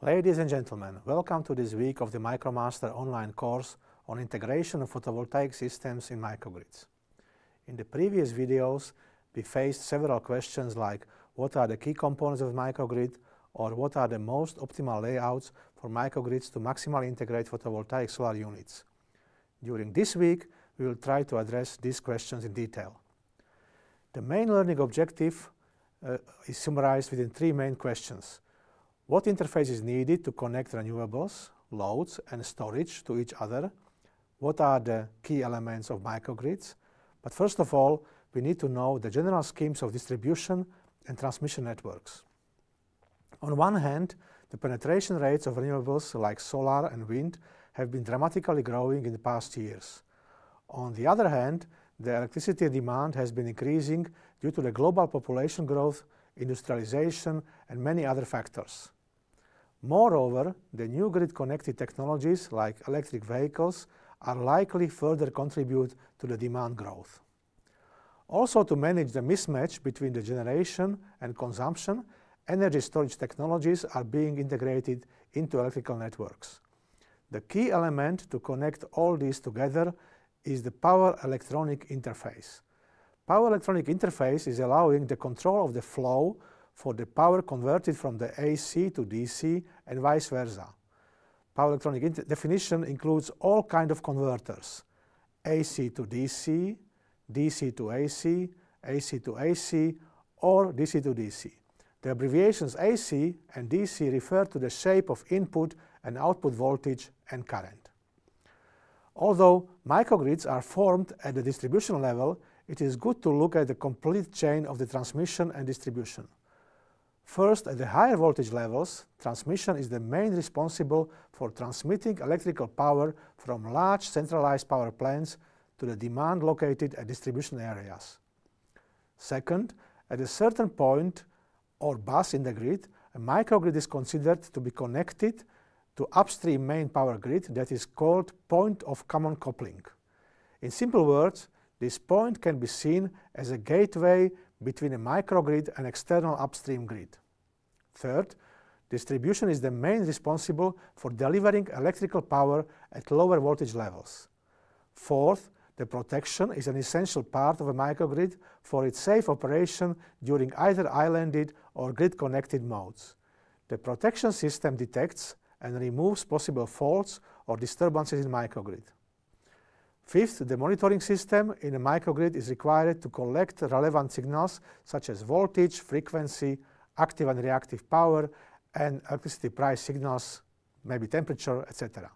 Ladies and gentlemen, welcome to this week of the MicroMaster online course on integration of photovoltaic systems in microgrids. In the previous videos, we faced several questions like what are the key components of microgrid or what are the most optimal layouts for microgrids to maximally integrate photovoltaic solar units. During this week, we will try to address these questions in detail. The main learning objective uh, is summarized within three main questions. What interface is needed to connect renewables, loads, and storage to each other? What are the key elements of microgrids? But first of all, we need to know the general schemes of distribution and transmission networks. On one hand, the penetration rates of renewables like solar and wind have been dramatically growing in the past years. On the other hand, the electricity demand has been increasing due to the global population growth, industrialization and many other factors. Moreover, the new grid-connected technologies like electric vehicles are likely further contribute to the demand growth. Also to manage the mismatch between the generation and consumption, energy storage technologies are being integrated into electrical networks. The key element to connect all these together is the power electronic interface. Power electronic interface is allowing the control of the flow for the power converted from the AC to DC and vice versa. Power electronic definition includes all kinds of converters, AC to DC, DC to AC, AC to AC, or DC to DC. The abbreviations AC and DC refer to the shape of input and output voltage and current. Although microgrids are formed at the distribution level, it is good to look at the complete chain of the transmission and distribution. First, at the higher voltage levels, transmission is the main responsible for transmitting electrical power from large centralized power plants to the demand located at distribution areas. Second, at a certain point or bus in the grid, a microgrid is considered to be connected to upstream main power grid that is called point of common coupling. In simple words, this point can be seen as a gateway between a microgrid and external upstream grid. Third, distribution is the main responsible for delivering electrical power at lower voltage levels. Fourth, the protection is an essential part of a microgrid for its safe operation during either islanded or grid-connected modes. The protection system detects and removes possible faults or disturbances in microgrid. Fifth, the monitoring system in a microgrid is required to collect relevant signals such as voltage, frequency, active and reactive power, and electricity price signals, maybe temperature, etc.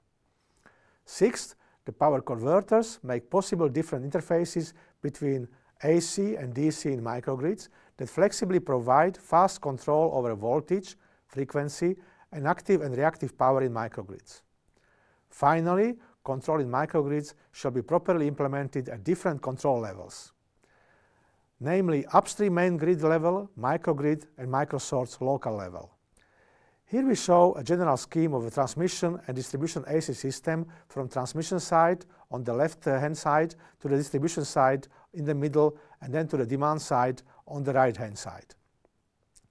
Sixth, the power converters make possible different interfaces between AC and DC in microgrids that flexibly provide fast control over voltage, frequency, and active and reactive power in microgrids. Finally, control in microgrids shall be properly implemented at different control levels, namely upstream main grid level, microgrid and microsource local level. Here we show a general scheme of a transmission and distribution AC system from transmission side on the left-hand side to the distribution side in the middle and then to the demand side on the right-hand side.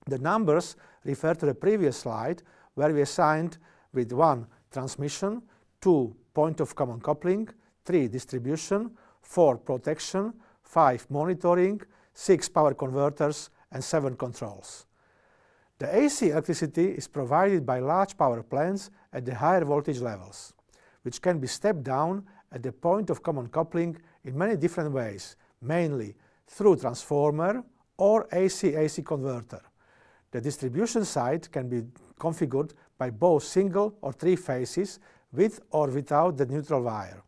The numbers refer to the previous slide where we assigned with 1 transmission, 2 point of common coupling, 3 distribution, 4 protection, 5 monitoring, 6 power converters and 7 controls. The AC electricity is provided by large power plants at the higher voltage levels, which can be stepped down at the point of common coupling in many different ways, mainly through transformer or AC-AC converter. The distribution side can be configured by both single or three phases with or without the neutral wire.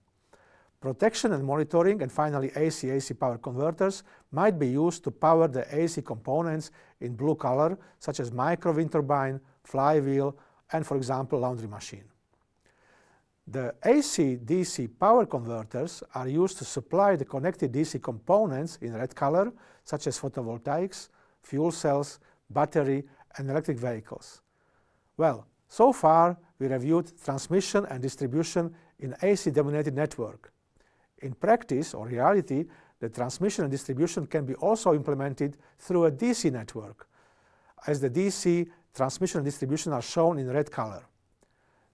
Protection and monitoring and finally AC-AC power converters might be used to power the AC components in blue color such as micro wind turbine, flywheel and for example laundry machine. The AC-DC power converters are used to supply the connected DC components in red color, such as photovoltaics, fuel cells, battery, and electric vehicles. Well, so far, we reviewed transmission and distribution in AC-dominated network. In practice or reality, the transmission and distribution can be also implemented through a DC network, as the DC transmission and distribution are shown in red color.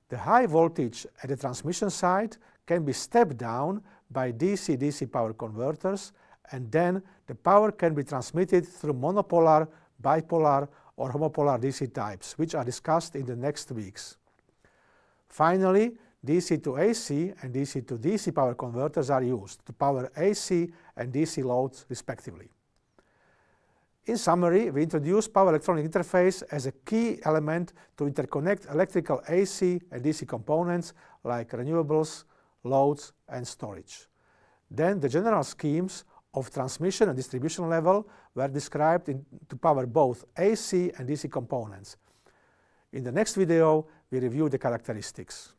The high voltage at the transmission side can be stepped down by DC-DC power converters, and then the power can be transmitted through monopolar, bipolar, or homopolar DC types, which are discussed in the next weeks. Finally, DC to AC and DC to DC power converters are used to power AC and DC loads respectively. In summary, we introduced power electronic interface as a key element to interconnect electrical AC and DC components like renewables, loads and storage. Then the general schemes of transmission and distribution level were described in, to power both AC and DC components. In the next video, we review the characteristics.